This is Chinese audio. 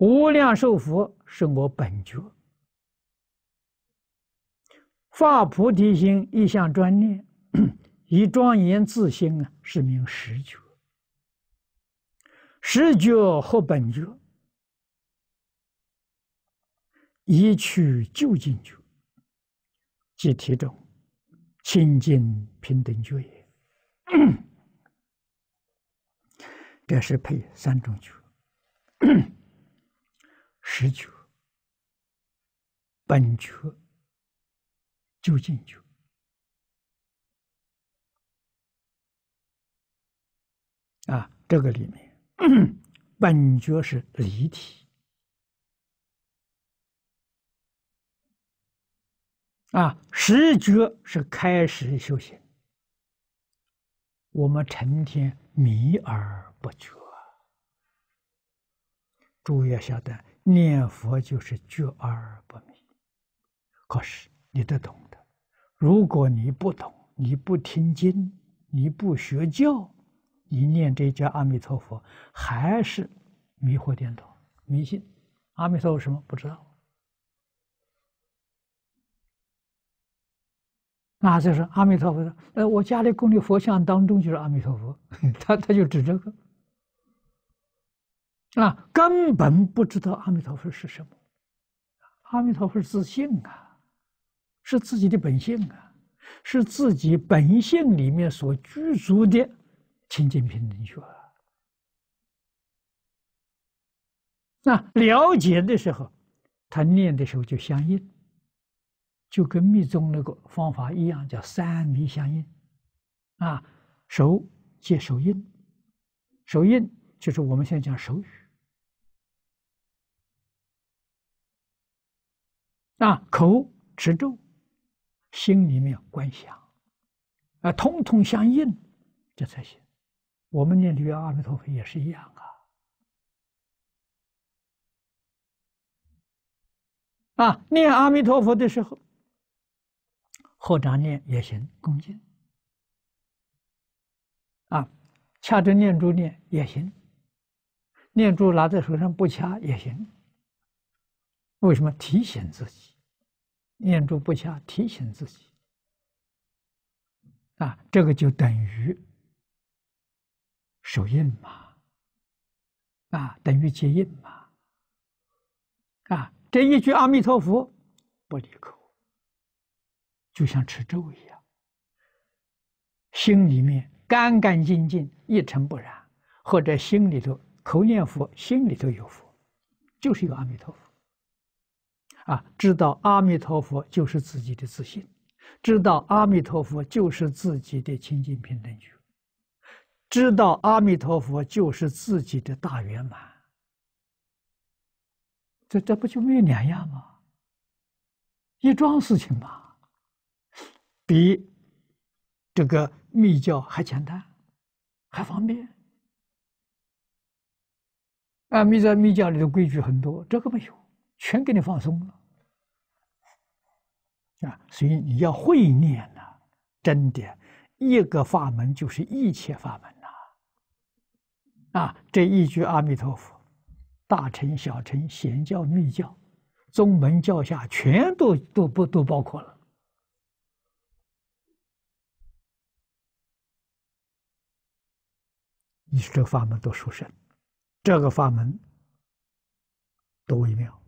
无量寿佛是我本觉，发菩提心，一向专念，以庄严自心啊，是名实觉。实觉和本觉一去就进觉，即体中清净平等觉也。这是配三种觉。十觉、本觉、究竟觉啊，这个里面，本觉是离体啊，十觉是开始修行。我们成天迷而不觉，注意晓得。念佛就是觉而不迷，可是你得懂的。如果你不懂，你不听经，你不学教，一念这叫阿弥陀佛，还是迷惑颠倒、迷信。阿弥陀佛什么不知道？那就是阿弥陀佛。呃，我家里供的佛像当中就是阿弥陀佛，他他就指这个。啊，根本不知道阿弥陀佛是什么。阿弥陀佛是自信啊，是自己的本性啊，是自己本性里面所具足的清净平等觉。那了解的时候，他念的时候就相应，就跟密宗那个方法一样，叫三密相应。啊，手接手印，手印就是我们现在讲手语。那口持咒，心里面观想，啊，通通相应，这才行。我们念这个阿弥陀佛也是一样啊。啊，念阿弥陀佛的时候，合掌念也行，恭敬。啊，掐着念珠念也行，念珠拿在手上不掐也行。为什么提醒自己？念住不下，提醒自己，啊，这个就等于手印嘛，啊，等于接印嘛，啊，这一句阿弥陀佛不离口，就像吃咒一样，心里面干干净净，一尘不染，或者心里头口念佛，心里头有佛，就是一个阿弥陀佛。啊，知道阿弥陀佛就是自己的自信，知道阿弥陀佛就是自己的清净平等觉，知道阿弥陀佛就是自己的大圆满。这这不就没有两样吗？一桩事情吧，比这个密教还简单，还方便。啊，密陀密教里的规矩很多，这个没有。全给你放松了，啊！所以你要会念呐，真的，一个法门就是一切法门呐，啊！这一句阿弥陀佛，大乘、小乘、显教、密教、宗门、教下，全都都不都包括了。你说这个法门多殊胜，这个法门多微妙。